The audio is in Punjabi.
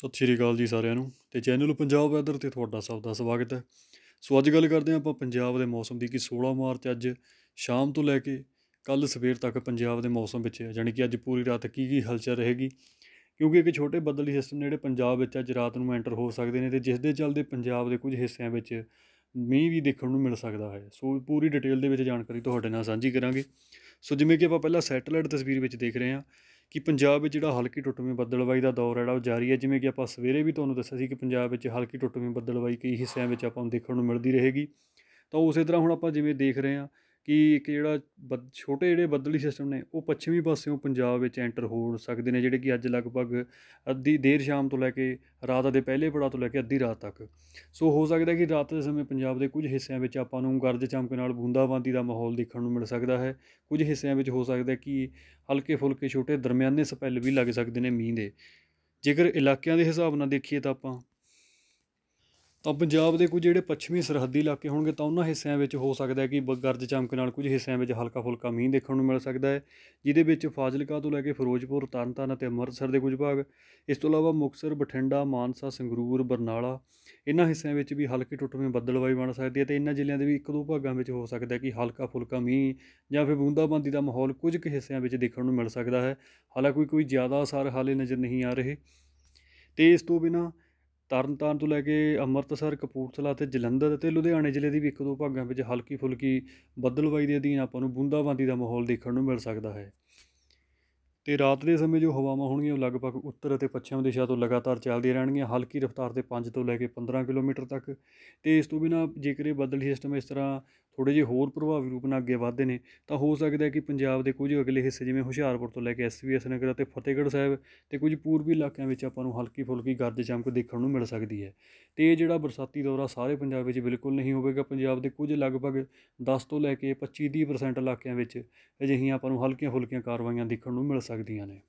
ਸਤਿ ਸ਼੍ਰੀ ਅਕਾਲ ਜੀ ਸਾਰਿਆਂ ਨੂੰ ਤੇ ਚੈਨਲ ਪੰਜਾਬ ਵੈਦਰ ਤੇ ਤੁਹਾਡਾ ਸਭ ਦਾ ਸਵਾਗਤ ਹੈ ਸੋ ਅੱਜ ਗੱਲ ਕਰਦੇ ਆਂ ਆਪਾਂ ਪੰਜਾਬ ਦੇ ਮੌਸਮ ਦੀ ਕਿ 16 ਮਾਰਚ ਅੱਜ ਸ਼ਾਮ ਤੋਂ ਲੈ ਕੇ ਕੱਲ ਸਵੇਰ ਤੱਕ ਪੰਜਾਬ ਦੇ ਮੌਸਮ ਵਿੱਚ ਜਾਨੀ ਕਿ ਅੱਜ ਪੂਰੀ ਰਾਤ ਕੀ ਕੀ ਹਲਚਲ ਰਹੇਗੀ ਕਿਉਂਕਿ ਇੱਕ ਛੋਟੇ ਬੱਦਲੀ ਸਿਸਟਮ ਜਿਹੜੇ ਪੰਜਾਬ ਵਿੱਚ ਅੱਜ ਰਾਤ ਨੂੰ ਐਂਟਰ ਹੋ ਸਕਦੇ ਨੇ ਤੇ ਜਿਸ ਦੇ ਚੱਲਦੇ ਪੰਜਾਬ ਦੇ ਕੁਝ ਹਿੱਸਿਆਂ ਵਿੱਚ ਮੀਂਹ ਵੀ ਦੇਖਣ ਨੂੰ ਮਿਲ ਸਕਦਾ ਹੈ ਸੋ ਪੂਰੀ ਡਿਟੇਲ ਦੇ ਵਿੱਚ ਜਾਣਕਾਰੀ ਤੁਹਾਡੇ ਨਾਲ ਸਾਂਝੀ ਕਰਾਂਗੇ ਸੋ ਜਿਵੇਂ ਕਿ ਆਪਾਂ ਪਹਿਲਾਂ ਸੈਟੇਲਾਈਟ ਤਸਵੀਰ ਵਿੱਚ ਦੇਖ ਰਹੇ ਹਾਂ ਕਿ ਪੰਜਾਬ ਵਿੱਚ ਜਿਹੜਾ ਹਲਕੀ ਟੁੱਟਵੀਂ ਬੱਦਲਵਾਈ ਦਾ ਦੌਰ ਜਿਹੜਾ ਉਹ ਜਾਰੀ ਹੈ ਜਿਵੇਂ ਕਿ ਆਪਾਂ ਸਵੇਰੇ ਵੀ ਤੁਹਾਨੂੰ ਦੱਸਿਆ ਸੀ ਕਿ ਪੰਜਾਬ ਵਿੱਚ ਹਲਕੀ ਟੁੱਟਵੀਂ ਬੱਦਲਵਾਈ ਕਈ ਹਿੱਸਿਆਂ ਵਿੱਚ ਆਪਾਂ ਨੂੰ ਦੇਖਣ ਨੂੰ ਮਿਲਦੀ ਰਹੇਗੀ ਤਾਂ ਉਸੇ ਤਰ੍ਹਾਂ ਹੁਣ ਆਪਾਂ ਜਿਵੇਂ ਦੇਖ ਰਹੇ ਹਾਂ ਕਿ ਇੱਕ ਜਿਹੜਾ ਛੋਟੇ ਜਿਹੜੇ ਬੱਦਲੀ ਸਿਸਟਮ ਨੇ ਉਹ ਪੱਛਮੀ ਪਾਸਿਓਂ ਪੰਜਾਬ ਵਿੱਚ ਐਂਟਰ ਹੋ ਸਕਦੇ ਨੇ ਜਿਹੜੇ ਕਿ ਅੱਜ ਲਗਭਗ ਅੱਧੀ ਦੇਰ ਸ਼ਾਮ ਤੋਂ ਲੈ ਕੇ ਰਾਤ ਦੇ ਪਹਿਲੇ ਪੜਾਅ ਤੋਂ ਲੈ ਕੇ ਅੱਧੀ ਰਾਤ ਤੱਕ ਸੋ ਹੋ ਸਕਦਾ ਕਿ ਰਾਤ ਦੇ ਸਮੇਂ ਪੰਜਾਬ ਦੇ ਕੁਝ ਹਿੱਸਿਆਂ ਵਿੱਚ ਆਪਾਂ ਨੂੰ ਗਰਜ ਚਮਕ ਨਾਲ ਬੂੰਦਾਬਾਂਦੀ ਦਾ ਮਾਹੌਲ ਦੇਖਣ ਨੂੰ ਮਿਲ ਸਕਦਾ ਹੈ ਕੁਝ ਹਿੱਸਿਆਂ ਵਿੱਚ ਹੋ ਸਕਦਾ ਕਿ ਹਲਕੇ ਫੁਲਕੇ ਛੋਟੇ ਦਰਮਿਆਨੇ ਸਪੈਲ ਵੀ ਲੱਗ ਸਕਦੇ ਨੇ ਮੀਂਹ ਦੇ ਜੇਕਰ ਇਲਾਕਿਆਂ ਦੇ ਹਿਸਾਬ ਨਾਲ ਦੇਖੀਏ ਤਾਂ ਆਪਾਂ ਤਾਂ ਪੰਜਾਬ ਦੇ ਕੁਝ ਜਿਹੜੇ ਪੱਛਮੀ ਸਰਹੱਦੀ ਇਲਾਕੇ ਹੋਣਗੇ ਤਾਂ ਉਹਨਾਂ ਹਿੱਸਿਆਂ ਵਿੱਚ ਹੋ ਸਕਦਾ ਹੈ ਕਿ ਗਰਜ ਚਮਕ ਨਾਲ ਕੁਝ ਹਿੱਸਿਆਂ ਵਿੱਚ ਹਲਕਾ ਫੁਲਕਾ ਮੀਂਹ ਦੇਖਣ ਨੂੰ ਮਿਲ ਸਕਦਾ ਹੈ ਜਿਹਦੇ ਵਿੱਚ ਫਾਜ਼ਿਲਕਾ ਤੋਂ ਲੈ ਕੇ ਫਿਰੋਜ਼ਪੁਰ ਤਰਨਤਾਰਨ ਅਤੇ ਅੰਮ੍ਰਿਤਸਰ ਦੇ ਕੁਝ ਭਾਗ ਇਸ ਤੋਂ ਇਲਾਵਾ ਮੁਕਸਰ ਬਠਿੰਡਾ ਮਾਨਸਾ ਸੰਗਰੂਰ ਬਰਨਾਲਾ ਇਹਨਾਂ ਹਿੱਸਿਆਂ ਵਿੱਚ ਵੀ ਹਲਕੀ ਟੁੱਟਵੇਂ ਬੱਦਲਵਾਈ ਬਣ ਸਕਦੀ ਹੈ ਤੇ ਇਹਨਾਂ ਜ਼ਿਲ੍ਹਿਆਂ ਦੇ ਵੀ ਇੱਕ ਦੋ ਭਾਗਾਂ ਵਿੱਚ ਹੋ ਸਕਦਾ ਹੈ ਕਿ ਹਲਕਾ ਫੁਲਕਾ ਮੀਂਹ ਜਾਂ ਫਿਰ ਬੂੰਦਾਬਾਂਦੀ ਦਾ ਮਾਹੌਲ ਕੁਝ ਕੁ ਹਿੱਸਿਆਂ ਵਿੱਚ ਦੇਖਣ ਨੂੰ ਮਿਲ ਸਕਦਾ ਹੈ ਹਾਲਾਂਕਿ ਕੋਈ ਜ਼ਿਆਦਾ ਅਸਰ ਹਾਲੇ ਨਜ਼ਰ ਨਹੀਂ ਆ ਰਹੇ ਤੇ ਇਸ ਤੋਂ ਬਿਨਾ ਤਰਨਤਾਰਨ ਤੋਂ ਲੈ ਕੇ ਅੰਮ੍ਰਿਤਸਰ ਕਪੂਰਥਲਾ ਤੇ ਜਲੰਧਰ ਤੇ ਲੁਧਿਆਣੇ ਜ਼ਿਲ੍ਹੇ ਦੀ ਵੀ ਇੱਕ ਦੋ ਭਾਗਾਂ ਵਿੱਚ ਹਲਕੀ ਫੁਲਕੀ ਬੱਦਲਵਾਈ ਦੇ ਅਧੀਨ ਆਪਾਂ ਨੂੰ ਬੂੰਦਾਬਾਂਦੀ ਦਾ ਮਾਹੌਲ ਦੇਖਣ ਨੂੰ ਮਿਲ ਸਕਦਾ ਹੈ ਤੇ ਰਾਤ ਦੇ ਸਮੇਂ ਜੋ ਹਵਾਵਾਂ ਹੋਣਗੀਆਂ ਉਹ ਲਗਭਗ ਉੱਤਰ ਅਤੇ ਪੱਛਮ ਦਿਸ਼ਾ ਤੋਂ ਲਗਾਤਾਰ ਚੱਲਦੀਆਂ ਰਹਿਣਗੀਆਂ ਹਲਕੀ ਰਫ਼ਤਾਰ ਤੇ 5 ਤੋਂ ਲੈ ਕੇ 15 ਕਿਲੋਮੀਟਰ ਤੱਕ ਤੇ ਇਸ ਤੋਂ ਬਿਨਾਂ ਜੇਕਰ ਇਹ ਬਦਲੀ ਸਿਸਟਮ ਇਸ ਤਰ੍ਹਾਂ ਥੋੜੇ ਜਿਹੇ ਹੋਰ ਪ੍ਰਭਾਵੀ ਰੂਪ ਨਾਲ ਅੱਗੇ ਵਧਦੇ ਨੇ ਤਾਂ ਹੋ ਸਕਦਾ ਹੈ ਕਿ ਪੰਜਾਬ ਦੇ ਕੁਝ ਅਗਲੇ ਹਿੱਸੇ ਜਿਵੇਂ ਹੁਸ਼ਿਆਰਪੁਰ ਤੋਂ ਲੈ ਕੇ ਐਸਵੀਐਸ ਨਗਰ ਅਤੇ ਫਤਿਹਗੜ੍ਹ ਸਾਹਿਬ ਤੇ ਕੁਝ ਪੂਰਬੀ ਇਲਾਕਿਆਂ ਵਿੱਚ ਆਪਾਂ ਨੂੰ ਹਲਕੀ ਫੁਲਕੀ ਗਰਜ ਚਮਕ ਦੇਖਣ ਨੂੰ ਮਿਲ ਸਕਦੀ ਹੈ ਤੇ ਇਹ ਜਿਹੜਾ ਬਰਸਾਤੀ ਦੌਰਾ ਸਾਰੇ ਪੰਜਾਬ ਵਿੱਚ ਬਿਲਕੁਲ ਨਹੀਂ ਹੋਵੇਗਾ ਪੰਜਾਬ ਦੇ ਕੁਝ ਲਗਭਗ 10 ਤੋਂ ਲੈ ਕੇ 25-30% ਇਲਾਕਿਆਂ ਵਿੱਚ ਅਜਿਹੀਆਂ ਆਪਾਂ ਨੂੰ ਹਲਕੀਆਂ ਫੁਲਕੀਆਂ ਕਾਰਵਾਈਆਂ ਦੇਖਣ ਨੂੰ ਮਿਲ ਸਕਦੀਆਂ ਸਕਦੀਆਂ ਨੇ